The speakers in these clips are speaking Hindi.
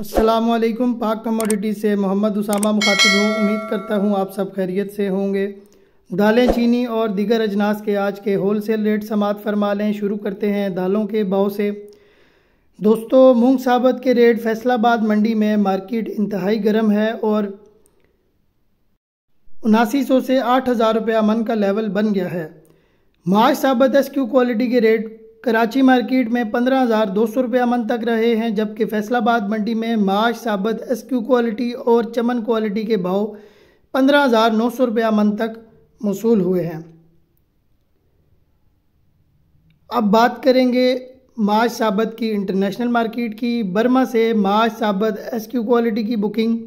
असलम पाक कमोडिटी से मोहम्मद उसामा मुखातिब हूँ उम्मीद करता हूँ आप सब खैरियत से होंगे दालें चीनी और दीगर अजनास के आज के होल सेल रेट समात फरमा लें शुरू करते हैं दालों के भाव से दोस्तों मूंग साबत के रेट फैसलाबाद मंडी में मार्केट इंतहाई गर्म है और उनासी सौ से आठ हज़ार रुपया मन का लेवल बन गया है माश साबत एस क्यू क्वालिटी के रेट कराची मार्केट में पंद्रह हज़ार दो सौ रुपया मन तक रहे हैं जबकि फैसलाबाद मंडी में माश साबत एस क्यू क्वालिटी और चमन क्वालिटी के भाव पंद्रह हज़ार नौ सौ रुपया मन तक मौसू हुए हैं अब बात करेंगे माश साबत की इंटरनेशनल मार्केट की बर्मा से माश साबत एस क्यू क्वालिटी की बुकिंग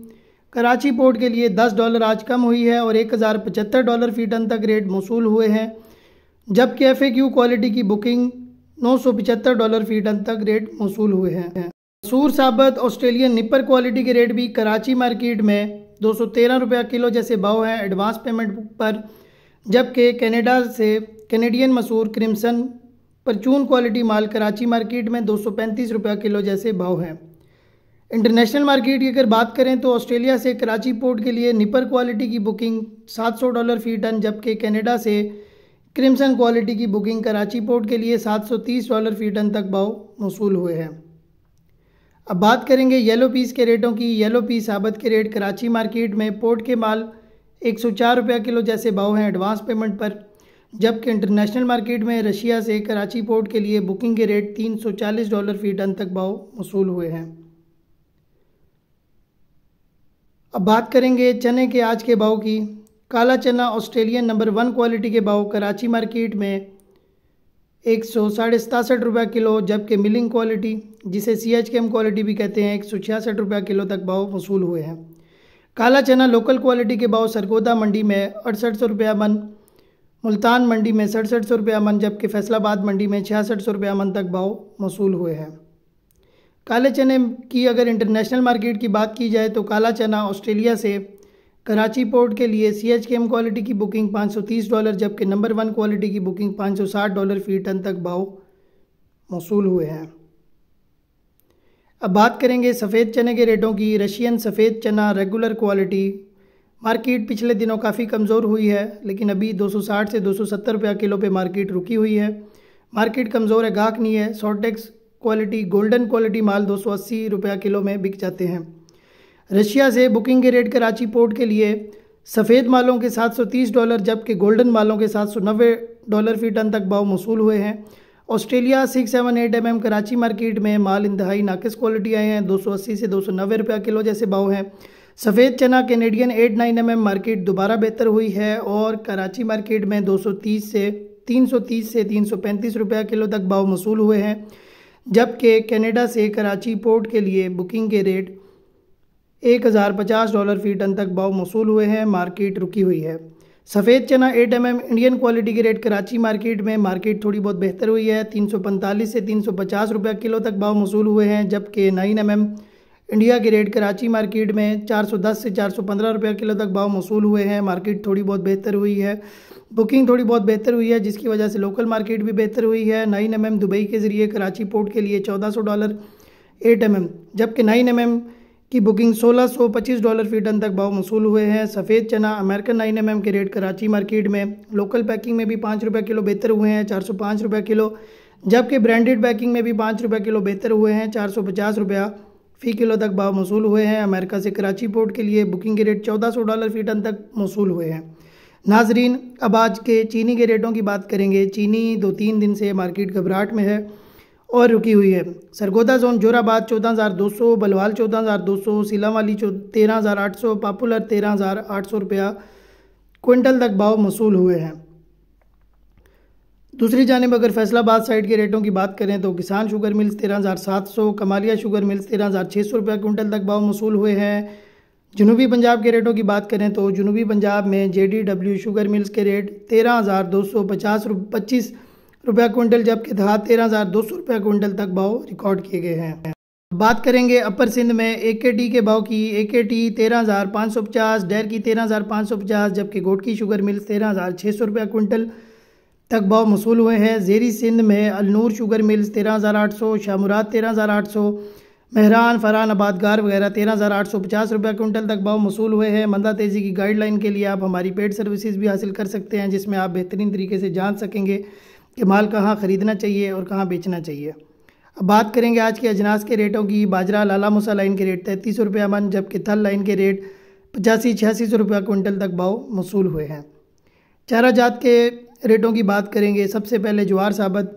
कराची पोर्ट के लिए दस डॉलर आज कम हुई है और एक हज़ार पचहत्तर डॉलर फी टन तक रेट मौसू हुए हैं जबकि एफ़ ए क्यू क्वालिटी की बुकिंग नौ सौ पिचहत्तर डॉलर फी टन तक रेट मौसू हुए हैं मसूर साबत ऑस्ट्रेलियन निपर क्वालिटी के रेट भी कराची मार्केट में दो सौ तेरह रुपया किलो जैसे भाव हैं एडवांस पेमेंट पर जबकि कनाडा से कैनेडियन मसूर क्रिम्सन परचून क्वालिटी माल कराची मार्केट में दो सौ पैंतीस रुपया किलो जैसे भाव हैं इंटरनेशनल मार्केट की अगर बात करें तो ऑस्ट्रेलिया से कराची पोर्ट के लिए निपर क्वालिटी की बुकिंग 700 डॉलर फी टन जबकि कनाडा से क्रिमसन क्वालिटी की बुकिंग कराची पोर्ट के लिए 730 डॉलर फ़ी टन तक भाव मौसू हुए हैं अब बात करेंगे येलो पीस के रेटों की येलो पीस आबद के रेट कराची मार्केट में पोर्ट के माल एक सौ चार रुपया किलो जैसे भाव हैं एडवांस पेमेंट पर जबकि इंटरनेशनल मार्केट में रशिया से कराची पोर्ट के लिए बुकिंग के रेट तीन सौ चालीस डॉलर फ़ी टन तक भाव वसूल हुए हैं अब बात करेंगे चने के आज के भाव की काला चना ऑस्ट्रेलियन नंबर वन क्वालिटी के भाव कराची मार्केट में एक सौ साढ़े सतासठ रुपये किलो जबकि मिलिंग क्वालिटी जिसे C H K M quality भी कहते हैं एक सौ छियासठ रुपये किलो तक भाव वसूल हुए हैं काला चना लोकल क्वालिटी के भाव सरगोदा मंडी में अड़सठ सौ रुपया मन मुल्तान मंडी में सड़सठ सौ रुपया मन जबकि फैसलाबाद मंडी में छियासठ सौ रुपया मन तक भाव मौसू हुए हैं काले चने की अगर इंटरनेशनल मार्केट की बात की जाए तो काला चना ऑस्ट्रेलिया से कराची पोर्ट के लिए C H K M quality की बुकिंग पाँच सौ तीस डॉलर जबकि नंबर वन क्वालिटी की बुकिंग पाँच सौ साठ डॉलर फी टन तक भाव मौसू हुए हैं अब बात करेंगे सफ़ेद चने के रेटों की रशियन सफ़ेद चना रेगुलर क्वालिटी मार्केट पिछले दिनों काफ़ी कमज़ोर हुई है लेकिन अभी 260 से 270 रुपया किलो पे मार्केट रुकी हुई है मार्केट कमज़ोर है गाहक नहीं है शॉर्टेक्स क्वालिटी गोल्डन क्वालिटी माल 280 रुपया किलो में बिक जाते हैं रशिया से बुकिंग के रेट कराची पोर्ट के लिए सफ़ेद मालों के 730 डॉलर जबकि गोल्डन मालों के 790 डॉलर फी टन तक भाव मौसू हुए हैं Australia six seven eight M M Karachi market में माल इंतहाई नाकस क्वालिटी आए हैं 280 से दो सौ रुपया किलो जैसे भाव हैं सफ़ेद चना Canadian eight nine M M market दोबारा बेहतर हुई है और कराची मार्केट में 230 से 330 से 335 रुपया किलो तक भाव मौसू हुए हैं जबकि कनाडा से कराची पोर्ट के लिए बुकिंग के रेट एक हज़ार पचास डॉलर फी टन तक भाव मौसूल हुए हैं मार्केट रुकी हुई है सफ़ेद चना eight M M Indian quality के रेट कराची मार्केट में मार्केट थोड़ी बहुत बेहतर हुई है तीन सौ पैंतालीस से तीन सौ पचास रुपये किलो तक भाव मौसूल हुए हैं जबकि नाइन एम एम इंडिया के रेट कराची मार्केट में चार सौ दस से चार सौ पंद्रह रुपये किलो तक भाव मौसू हुए हैं मार्केट थोड़ी बहुत बेहतर हुई है बुकिंग थोड़ी बहुत बेहतर हुई है जिसकी वजह से लोकल मार्केट भी बेहतर हुई है नाइन एम एम दुबई के ज़रिए कराची पोर्ट के लिए चौदह सौ डॉलर एट एम एम जबकि नाइन एम एम की बुकिंग 1625 डॉलर फी टन तक भाव वसूल हुए हैं सफ़ेद चना अमेरिकन नाइन एम के रेट कराची मार्केट में लोकल पैकिंग में भी पाँच रुपये किलो बेहतर हुए हैं चार सौ पाँच रुपये किलो जबकि ब्रांडेड पैकिंग में भी पाँच रुपये किलो बेहतर हुए हैं चार सौ पचास रुपया फ़ी किलो तक भाव वसूल हुए हैं अमेरिका से कराची पोर्ट के लिए बुकिंग के रेट चौदह सौ डॉलर फ़ी टन तक वसूल हुए हैं नाजरीन अब आज के चीनी के रेटों की बात करेंगे चीनी दो तीन दिन से मार्केट घबराहट में है और रुकी हुई है सरगोदा जोन जोराबाद चौदह हज़ार दो सौ बलवाल चौदह हज़ार दो सौ सिलावाली तेरह हज़ार आठ सौ पापुलर तेरह हज़ार आठ सौ रुपया क्विंटल तक भाव मसूल हुए हैं दूसरी जानब अगर फैसलाबाद साइड के रेटों की बात करें तो किसान शुगर मिल्स तेरह हज़ार सात सौ कमालिया शुगर मिल्स तेरह हज़ार छः सौ रुपया क्विंटल तक भाव मसूल हुए हैं जनूबी पंजाब के रेटों की बात करें तो जनूबी पंजाब में J D W sugar mills के रेट तेरह हज़ार दो सौ पचास पच्चीस रुपया क्विंटल जबकि धात तेरह हज़ार दो सौ रुपया क्विंटल तक भाव रिकॉर्ड किए गए हैं बात करेंगे अपर सिंध में ए के टी के भाव की ए के टी तेरह हज़ार पाँच सौ पचास डेर की तेरह हज़ार पाँच सौ पचास जबकि गोटकी शुगर मिल्स तेरह हज़ार छः सौ रुपया क्विंटल तक भाव मौसू हुए हैं जेरी सिंध में अलनूर शुगर मिल्स तेरह हज़ार आठ सौ शाहमुराद तेरह हज़ार आठ सौ मेहरान फरहान आबादगार वगैरह तेरह हज़ार आठ सौ पचास रुपये कुंटल तक भाव मौसू हुए हैं मंदा तेज़ी की गाइडलाइन के लिए आप हमारी पेड सर्विसेज भी हासिल कर सकते हैं जिसमें आप बेहतरीन तरीके से जान सकेंगे कि माल कहाँ ख़रीदना चाहिए और कहाँ बेचना चाहिए अब बात करेंगे आज के अजनास के रेटों की बाजरा लाला मूसा लाइन के रेट तैंतीस रुपये रुपया मन जबकि थल लाइन के रेट पचासी छियासी सौ रुपया कुंटल तक भाव मौसूल हुए हैं चारा जात के रेटों की बात करेंगे सबसे पहले ज्वार साबत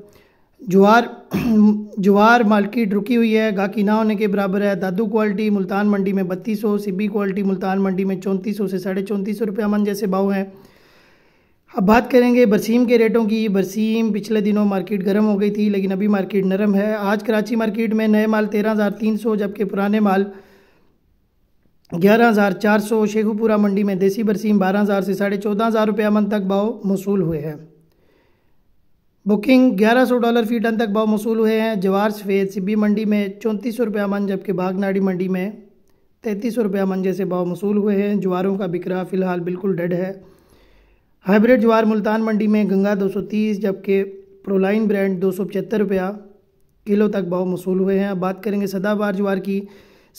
ज्वार ज्वार मार्केट रुकी हुई है गाकी ना होने के बराबर है दादू क्वालिटी मुल्तान मंडी में बत्तीस सौ सिब्बी क्वालिटी मुल्तान मंडी में चौंतीस सौ से साढ़े चौंतीस सौ रुपया मन जैसे भाव हैं अब बात करेंगे बरसीम के रेटों की बरसीम पिछले दिनों मार्केट गर्म हो गई थी लेकिन अभी मार्केट नरम है आज कराची मार्केट में नए माल तेरह हज़ार तीन सौ जबकि पुराने माल ग्यारह हज़ार चार सौ शेखुपुरा मंडी में देसी बरसीम बारह हज़ार से साढ़े चौदह हज़ार रुपये मन तक भाव मौसूल हुए हैं बुकिंग ग्यारह सौ डॉलर फी टन तक भाव मौसूल हुए हैं जवार सफ़ेद सिब्बी मंडी में चौंतीस सौ रुपया मन जबकि बागनाड़ी मंडी में तैंतीस सौ रुपया मन जैसे भाव मौसूल हुए हैं ज्वारों का बिकरा फ़िलहाल बिल्कुल डेड है हाइब्रिड ज्वार मुल्तान मंडी में गंगा 230 जबकि प्रोलाइन ब्रांड दो सौ रुपया किलो तक भाव मसूल हुए हैं अब बात करेंगे सदाबार ज्वार की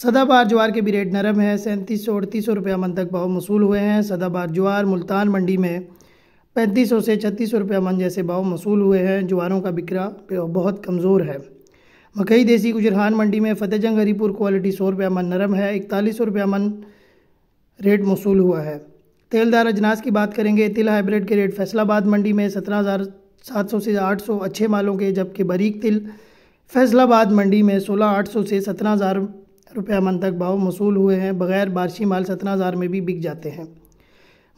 सदाबार ज्वार के भी रेट नरम है सैंतीस सौ अड़तीस सौ रुपया मन तक भाव मसूल हुए हैं सदाबार ज्वार मुल्तान मंडी में पैंतीस सौ से छत्तीस सौ रुपया मन जैसे भाव मौसू हुए हैं ज्वारों का बिक्रा बहुत कमज़ोर है मकई देसी गुजरहान मंडी में फतेहजंग हरीपुर क्वालिटी सौ रुपया मन नरम है इकतालीस सौ रुपया मन रेट मौसू हुआ है तेलदार अजनास की बात करेंगे तिल हाइब्रिड के रेट फैसलाबाद मंडी में सत्रह हज़ार सात सौ से आठ सौ अच्छे मालों के जबकि बरीक तिल फैसलाबाद मंडी में सोलह आठ सौ से सत्रह हज़ार रुपया मन तक भाव वसूल हुए हैं बगैर बारिशी माल सत्रह हज़ार में भी बिक जाते हैं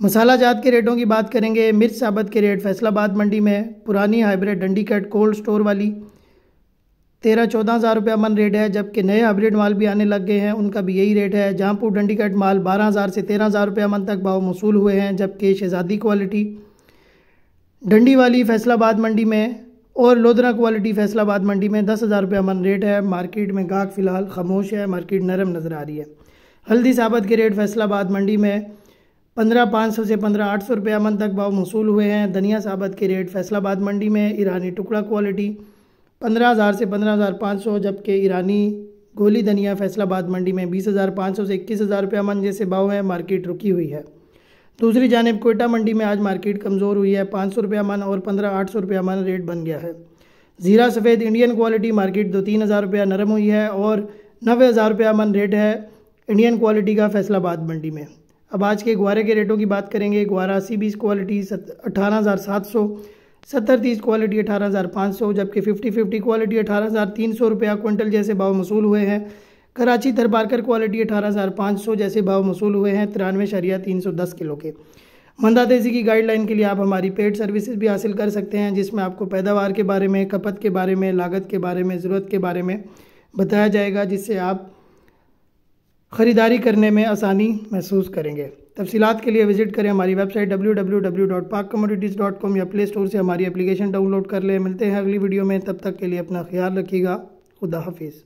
मसाला जात के रेटों की बात करेंगे मिर्च साबत के रेट फैसलाबाद मंडी में पुरानी हाइब्रिड डंडी कट कोल्ड स्टोर वाली तेरह चौदह हज़ार रुपया मन रेट है जबकि नए हाइब्रिड माल भी आने लग गए हैं उनका भी यही रेट है जहाँपुर डंडीगढ़ माल बारह हज़ार से तेरह हज़ार रुपया मन तक भाव मौसूल हुए हैं जबकि शहजादी क्वालिटी डंडी वाली फैसलाबाद मंडी में और लोधरा क्वालिटी फैसलाबाद मंडी में दस हज़ार रुपया मन रेट है मार्केट में गाहक फ़िलहाल खामोश है मार्केट नरम नज़र आ रही है हल्दी साबत के रेट फैसलाबाद मंडी में पंद्रह पाँच सौ से पंद्रह आठ सौ रुपया मन तक भाव मौसू हुए हैं धनिया साबत के रेट फैसलाबाद मंडी में ईरानी टुकड़ा क्वालिटी पंद्रह हज़ार से पंद्रह हज़ार पाँच सौ जबकि ईरानी गोली धनिया फैसलाबाद मंडी में बीस हज़ार पाँच सौ से इक्कीस हज़ार रुपया मन जैसे भाव है मार्केट रुकी हुई है दूसरी जानब कोयटा मंडी में आज मार्केट कमज़ोर हुई है पाँच सौ मन और पंद्रह आठ सौ मन रेट बन गया है ज़ीरा सफ़ेद इंडियन क्वालिटी मार्केट दो तीन हज़ार रुपया नरम हुई है और नबे हज़ार रुपया मन रेट है इंडियन क्वालिटी का फैसलाबाद मंडी में अब आज के ग्वारे के रेटों की बात करेंगे ग्वारा सी बीस क्वालिटी अठारह हज़ार सात सौ सत्तर तीस क्वालिटी अठारह हज़ार पाँच सौ जबकि फिफ्टी फिफ्टी क्वालिटी अठारह हज़ार तीन सौ रुपया क्विंटल जैसे भाव मसूल हुए हैं कराची दरबारकर क्वालिटी अठारह हज़ार पाँच सौ जैसे भाव मसूल हुए हैं तिरानवे शरिया तीन सौ दस किलो के मंदा तेजी की गाइडलाइन के लिए आप हमारी पेड सर्विसेज भी हासिल कर सकते हैं जिसमें आपको पैदावार के बारे में खपत के बारे में लागत के बारे में ज़रूरत के बारे में बताया जाएगा जिससे आप ख़रीदारी करने में आसानी महसूस करेंगे तफसीत के लिए विजिट करें हमारी website W W W dot Pak commodities dot com या प्ले स्टोर से हमारी एप्लीकेशन डाउनलोड कर लें मिलते हैं अगली वीडियो में तब तक के लिए अपना ख्याल रखिएगा खुदा हाफिज़